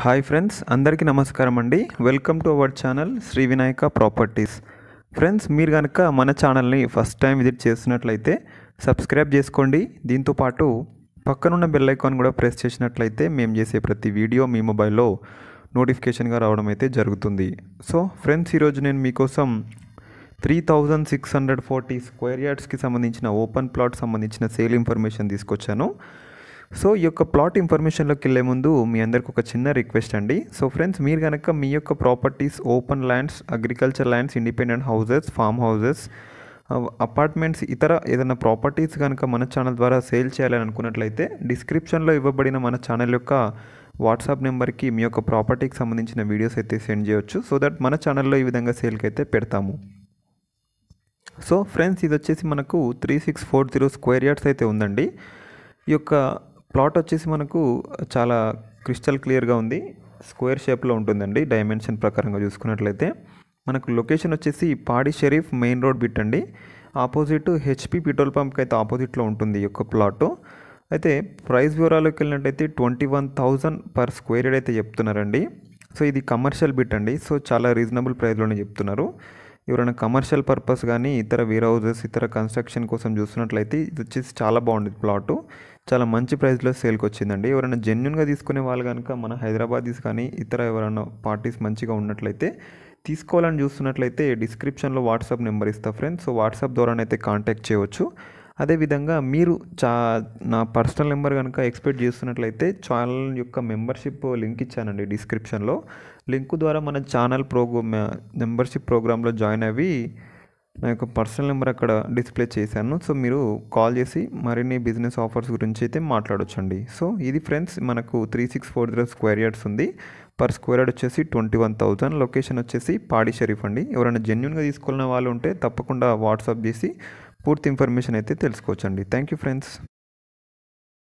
hi friends అందరికీ నమస్కారం అండి welcome to our channel Shri Vinayaka properties friends మీరు కనుక మన ఛానల్ని ఫస్ట్ టైం విజిట్ చేసినట్లయితే సబ్స్క్రైబ్ చేసుకోండి దీంతోపాటు పక్కనున్న బెల్ ఐకాన్ కూడా ప్రెస్ చేసినట్లయితే మేము చేసే ప్రతి వీడియో మీ మొబైల్లో నోటిఫికేషన్గా రావడం అయితే జరుగుతుంది సో ఫ్రెండ్స్ ఈరోజు నేను మీకోసం three thousand six hundred forty square యార్డ్స్కి సంబంధించిన ఓపెన్ ప్లాట్ సంబంధించిన సేల్ ఇన్ఫర్మేషన్ తీసుకొచ్చాను సో ఈ యొక్క ప్లాట్ ఇన్ఫర్మేషన్లోకి వెళ్ళే ముందు మీ అందరికి ఒక చిన్న రిక్వెస్ట్ అండి సో ఫ్రెండ్స్ మీరు కనుక మీ యొక్క properties open lands agriculture lands independent houses farm houses apartments ఇతర ఏదైనా ప్రాపర్టీస్ కనుక మన ఛానల్ ద్వారా సేల్ చేయాలని అనుకున్నట్లయితే డిస్క్రిప్షన్లో ఇవ్వబడిన మన ఛానల్ యొక్క వాట్సాప్ నెంబర్కి మీ యొక్క ప్రాపర్టీకి సంబంధించిన వీడియోస్ అయితే సెండ్ చేయొచ్చు సో దట్ మన ఛానల్లో ఈ విధంగా సేల్కి అయితే పెడతాము సో ఫ్రెండ్స్ ఇది వచ్చేసి మనకు three six four zero square yards అయితే ఉందండి ఈ యొక్క ప్లాట్ వచ్చేసి మనకు చాలా క్రిస్టల్ క్లియర్గా ఉంది స్క్వేర్ షేప్లో ఉంటుందండి డైమెన్షన్ ప్రకారంగా చూసుకున్నట్లయితే మనకు లొకేషన్ వచ్చేసి Pahadi Shareef main road bit అండి ఆపోజిట్ హెచ్పి పెట్రోల్ పంప్కి అయితే ఆపోజిట్లో ఉంటుంది ఈ యొక్క ప్లాట్ అయితే ప్రైస్ వివరాలకు వెళ్ళినట్టయితే twenty one thousand per square yard అయితే చెప్తున్నారండి సో ఇది కమర్షియల్ బిట్ అండి సో చాలా రీజనబుల్ ప్రైస్లోనే చెప్తున్నారు ఎవరైనా కమర్షియల్ పర్పస్ కానీ ఇతర వేర్ హౌజెస్ ఇతర కన్స్ట్రక్షన్ కోసం చూస్తున్నట్లయితే ఇది వచ్చేసి చాలా బాగుంది ప్లాటు చాలా మంచి ప్రైస్లో సేల్కి వచ్చిందండి ఎవరైనా జెన్యున్గా తీసుకునే వాళ్ళు కనుక మన హైదరాబాదీస్ కానీ ఇతర ఎవరైనా పార్టీస్ మంచిగా ఉన్నట్లయితే తీసుకోవాలని చూస్తున్నట్లయితే డిస్క్రిప్షన్లో వాట్సాప్ నెంబర్ ఇస్తా ఫ్రెండ్స్ సో వాట్సాప్ ద్వారానైతే కాంటాక్ట్ చేయవచ్చు అదేవిధంగా మీరు చా నా పర్సనల్ నెంబర్ కనుక ఎక్స్పెక్ట్ చేస్తున్నట్లయితే ఛానల్ యొక్క మెంబర్షిప్ లింక్ ఇచ్చానండి డిస్క్రిప్షన్లో లింక్ ద్వారా మన ఛానల్ ప్రోగ్రామ్ మెంబర్షిప్ ప్రోగ్రాంలో జాయిన్ అవి నా యొక్క పర్సనల్ నెంబర్ అక్కడ డిస్ప్లే చేశాను సో మీరు కాల్ చేసి మరిన్ని బిజినెస్ ఆఫర్స్ గురించి అయితే మాట్లాడొచ్చండి సో ఇది ఫ్రెండ్స్ మనకు three six four zero square yards ఉంది పర్ స్క్వేర్ యార్డ్ వచ్చేసి ట్వంటీ వన్ థౌజండ్ లొకేషన్ వచ్చేసి పాడి షరీఫ్ అండి ఎవరైనా జెన్యున్గా తీసుకున్న వాళ్ళు ఉంటే తప్పకుండా వాట్సాప్ చేసి పూర్తి ఇన్ఫర్మేషన్ అయితే తెలుసుకోవచ్చండి థ్యాంక్ యూ ఫ్రెండ్స్